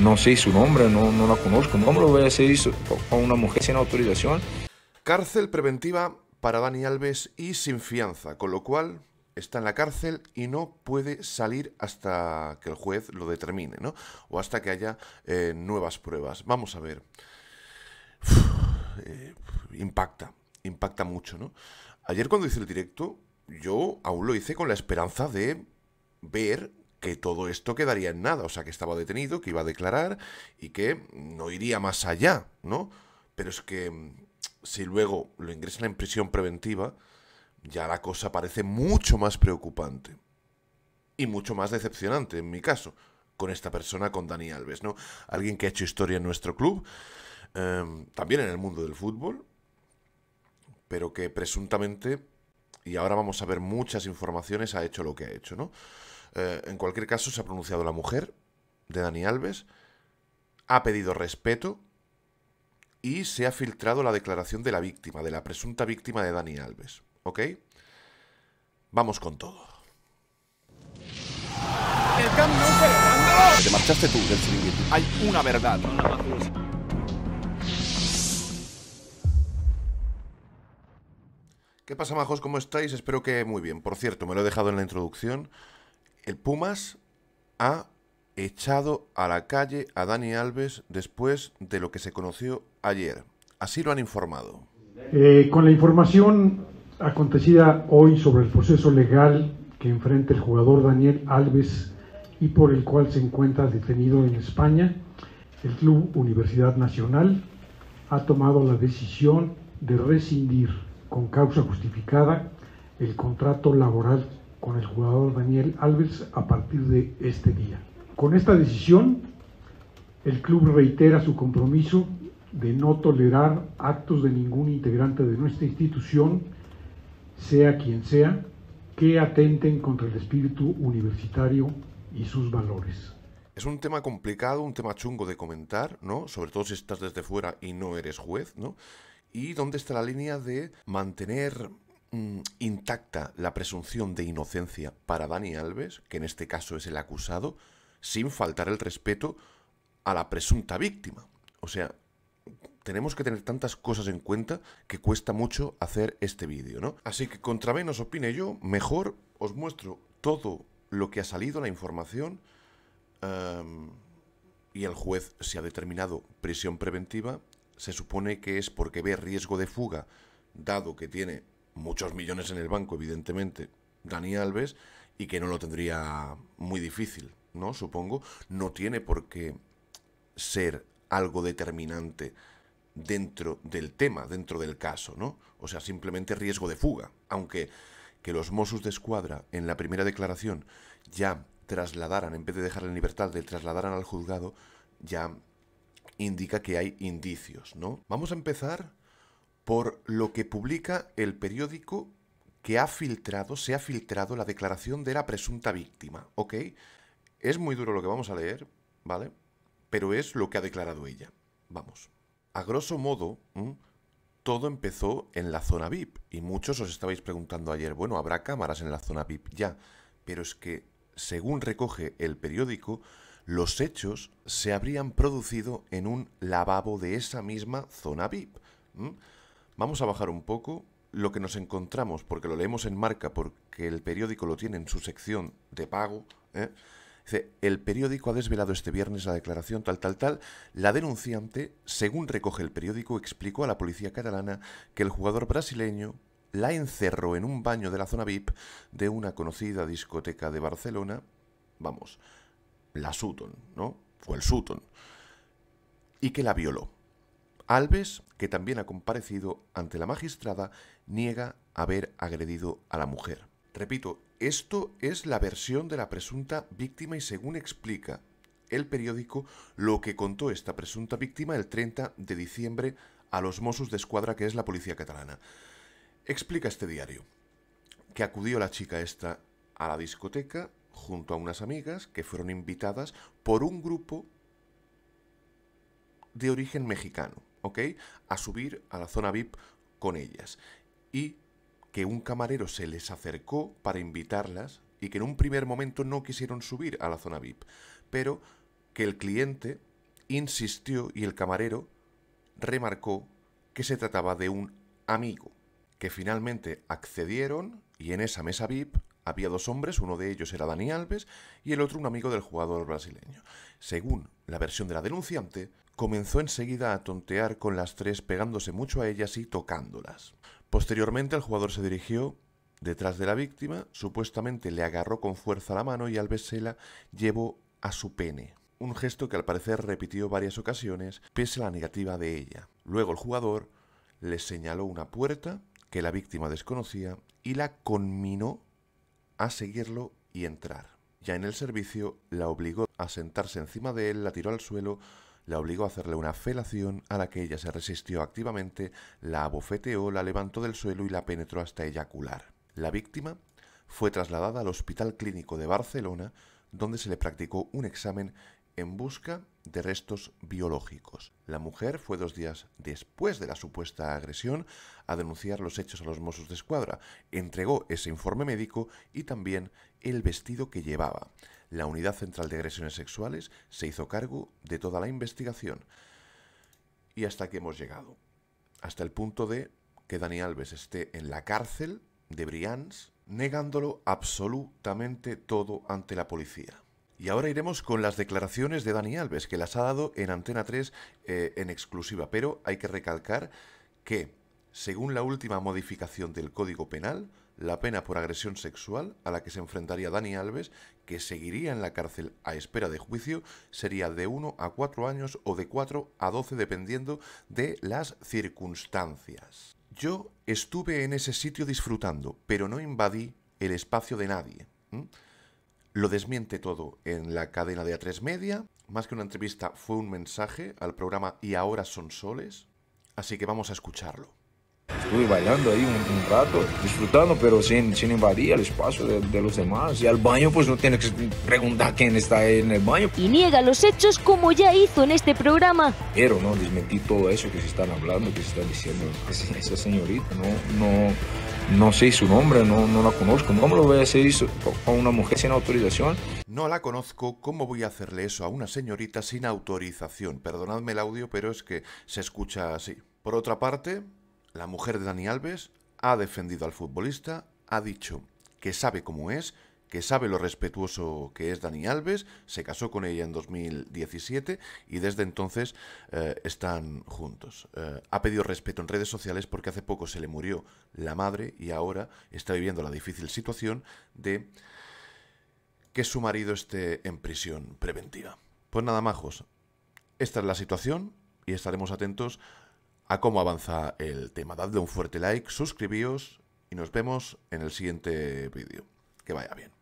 no sé su nombre, no, no la conozco. ¿Cómo lo voy a decir a una mujer sin autorización? Cárcel preventiva para Dani Alves y sin fianza, con lo cual está en la cárcel y no puede salir hasta que el juez lo determine, ¿no? O hasta que haya eh, nuevas pruebas. Vamos a ver. Eh, impacta, impacta mucho, ¿no? Ayer cuando hice el directo, yo aún lo hice con la esperanza de ver que todo esto quedaría en nada, o sea, que estaba detenido, que iba a declarar y que no iría más allá, ¿no? Pero es que mm, si luego lo ingresan en prisión preventiva, ya la cosa parece mucho más preocupante y mucho más decepcionante, en mi caso, con esta persona, con Dani Alves, ¿no? Alguien que ha hecho historia en nuestro club, em, también en el mundo del fútbol, pero que presuntamente, y ahora vamos a ver muchas informaciones, ha hecho lo que ha hecho, ¿no? Eh, en cualquier caso, se ha pronunciado la mujer de Dani Alves, ha pedido respeto y se ha filtrado la declaración de la víctima, de la presunta víctima de Dani Alves. ¿Ok? Vamos con todo. tú del Hay una verdad. ¿Qué pasa, majos? ¿Cómo estáis? Espero que muy bien. Por cierto, me lo he dejado en la introducción el Pumas ha echado a la calle a Dani Alves después de lo que se conoció ayer. Así lo han informado. Eh, con la información acontecida hoy sobre el proceso legal que enfrenta el jugador Daniel Alves y por el cual se encuentra detenido en España, el Club Universidad Nacional ha tomado la decisión de rescindir con causa justificada el contrato laboral con el jugador Daniel Alves a partir de este día. Con esta decisión, el club reitera su compromiso de no tolerar actos de ningún integrante de nuestra institución, sea quien sea, que atenten contra el espíritu universitario y sus valores. Es un tema complicado, un tema chungo de comentar, ¿no? Sobre todo si estás desde fuera y no eres juez, ¿no? Y dónde está la línea de mantener Mm, intacta la presunción de inocencia para Dani Alves, que en este caso es el acusado, sin faltar el respeto a la presunta víctima. O sea, tenemos que tener tantas cosas en cuenta que cuesta mucho hacer este vídeo, ¿no? Así que contra menos opine yo, mejor os muestro todo lo que ha salido, la información, em, y el juez se ha determinado prisión preventiva. Se supone que es porque ve riesgo de fuga, dado que tiene muchos millones en el banco, evidentemente, Dani Alves, y que no lo tendría muy difícil, ¿no? Supongo. No tiene por qué ser algo determinante dentro del tema, dentro del caso, ¿no? O sea, simplemente riesgo de fuga. Aunque que los Mossos de Escuadra, en la primera declaración, ya trasladaran, en vez de dejar en libertad, de trasladaran al juzgado, ya indica que hay indicios, ¿no? Vamos a empezar por lo que publica el periódico que ha filtrado, se ha filtrado la declaración de la presunta víctima, ¿ok? Es muy duro lo que vamos a leer, ¿vale? Pero es lo que ha declarado ella. Vamos. A grosso modo, todo empezó en la zona VIP, y muchos os estabais preguntando ayer, bueno, ¿habrá cámaras en la zona VIP? Ya, pero es que, según recoge el periódico, los hechos se habrían producido en un lavabo de esa misma zona VIP. Vamos a bajar un poco lo que nos encontramos, porque lo leemos en marca, porque el periódico lo tiene en su sección de pago. ¿eh? Dice, el periódico ha desvelado este viernes la declaración tal, tal, tal. La denunciante, según recoge el periódico, explicó a la policía catalana que el jugador brasileño la encerró en un baño de la zona VIP de una conocida discoteca de Barcelona, vamos, la Sutton, ¿no? Fue el Sutton, y que la violó. Alves, que también ha comparecido ante la magistrada, niega haber agredido a la mujer. Repito, esto es la versión de la presunta víctima y según explica el periódico lo que contó esta presunta víctima el 30 de diciembre a los Mossos de Escuadra, que es la policía catalana. Explica este diario que acudió la chica esta a la discoteca junto a unas amigas que fueron invitadas por un grupo de origen mexicano. A subir a la zona VIP con ellas. Y que un camarero se les acercó para invitarlas y que en un primer momento no quisieron subir a la zona VIP, pero que el cliente insistió y el camarero remarcó que se trataba de un amigo, que finalmente accedieron y en esa mesa VIP había dos hombres, uno de ellos era Dani Alves y el otro un amigo del jugador brasileño. Según la versión de la denunciante, comenzó enseguida a tontear con las tres pegándose mucho a ellas y tocándolas. Posteriormente el jugador se dirigió detrás de la víctima, supuestamente le agarró con fuerza la mano y al besela llevó a su pene, un gesto que al parecer repitió varias ocasiones pese a la negativa de ella. Luego el jugador le señaló una puerta que la víctima desconocía y la conminó a seguirlo y entrar. Ya en el servicio la obligó a sentarse encima de él, la tiró al suelo, la obligó a hacerle una felación a la que ella se resistió activamente, la abofeteó, la levantó del suelo y la penetró hasta eyacular. La víctima fue trasladada al Hospital Clínico de Barcelona, donde se le practicó un examen en busca de restos biológicos. La mujer fue dos días después de la supuesta agresión a denunciar los hechos a los Mossos de Escuadra, entregó ese informe médico y también el vestido que llevaba. La Unidad Central de Agresiones Sexuales se hizo cargo de toda la investigación. Y hasta que hemos llegado. Hasta el punto de que Dani Alves esté en la cárcel de Brians, negándolo absolutamente todo ante la policía. Y ahora iremos con las declaraciones de Dani Alves, que las ha dado en Antena 3 eh, en exclusiva, pero hay que recalcar que, según la última modificación del Código Penal, la pena por agresión sexual a la que se enfrentaría Dani Alves, que seguiría en la cárcel a espera de juicio, sería de 1 a 4 años o de 4 a 12 dependiendo de las circunstancias. Yo estuve en ese sitio disfrutando, pero no invadí el espacio de nadie. Lo desmiente todo en la cadena de A3 Media. Más que una entrevista fue un mensaje al programa Y ahora son soles. Así que vamos a escucharlo. Estuve bailando ahí un, rato, disfrutando, pero sin, sin invadir el espacio de, los demás. Y al baño, pues no tiene que preguntar quién está en el baño. Y niega los hechos como ya hizo en este programa. Pero no, desmentí todo eso que se están hablando, que se está diciendo esa señorita, no, no no sé su nombre, no, la conozco. ¿Cómo lo voy a hacer a una mujer sin autorización? No la conozco, ¿cómo voy a hacerle eso a una señorita sin autorización? Perdonadme el audio, pero es que se escucha así. Por otra parte, la mujer de Dani Alves ha defendido al futbolista, ha dicho que sabe cómo es, que sabe lo respetuoso que es Dani Alves, se casó con ella en 2017 y desde entonces eh, están juntos. Eh, ha pedido respeto en redes sociales porque hace poco se le murió la madre y ahora está viviendo la difícil situación de que su marido esté en prisión preventiva. Pues nada, majos, esta es la situación y estaremos atentos a cómo avanza el tema. Dadle un fuerte like, suscribíos y nos vemos en el siguiente vídeo. Que vaya bien.